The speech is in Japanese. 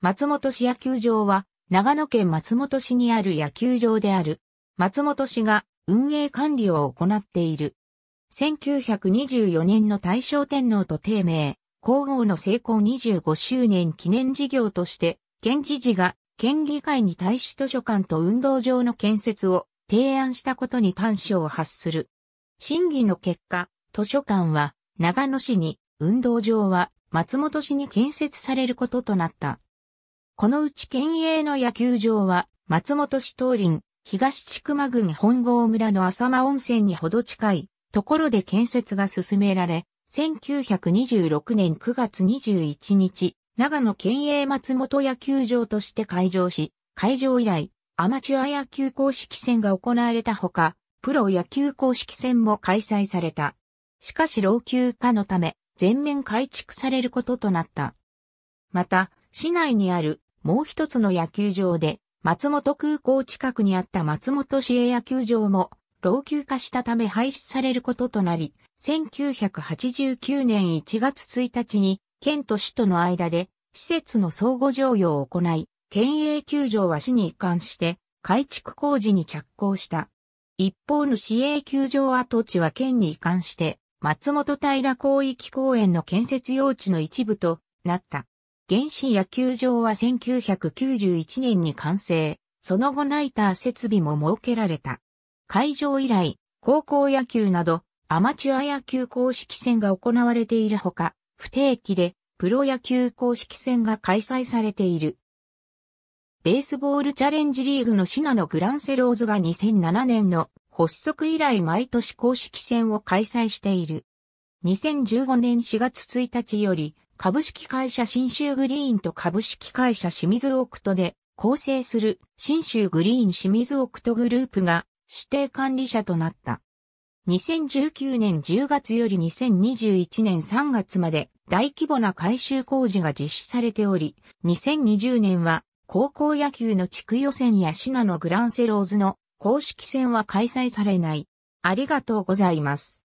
松本市野球場は、長野県松本市にある野球場である。松本市が運営管理を行っている。1924年の大正天皇と低名、皇后の成功25周年記念事業として、県知事が県議会に対し図書館と運動場の建設を提案したことに端緒を発する。審議の結果、図書館は長野市に、運動場は松本市に建設されることとなった。このうち県営の野球場は、松本市東林、東千間郡本郷村の浅間温泉にほど近いところで建設が進められ、1926年9月21日、長野県営松本野球場として開場し、開場以来、アマチュア野球公式戦が行われたほか、プロ野球公式戦も開催された。しかし老朽化のため、全面改築されることとなった。また、市内にあるもう一つの野球場で、松本空港近くにあった松本市営野球場も、老朽化したため廃止されることとなり、1989年1月1日に、県と市との間で、施設の相互乗用を行い、県営球場は市に移管して、改築工事に着工した。一方の市営球場跡地は県に移管して、松本平広域公園の建設用地の一部となった。原始野球場は1991年に完成、その後ナイター設備も設けられた。会場以来、高校野球などアマチュア野球公式戦が行われているほか、不定期でプロ野球公式戦が開催されている。ベースボールチャレンジリーグのシナのグランセローズが2007年の発足以来毎年公式戦を開催している。2015年4月1日より株式会社新州グリーンと株式会社清水オクトで構成する新州グリーン清水オクトグループが指定管理者となった。2019年10月より2021年3月まで大規模な改修工事が実施されており、2020年は高校野球の地区予選やシナのグランセローズの公式戦は開催されない。ありがとうございます。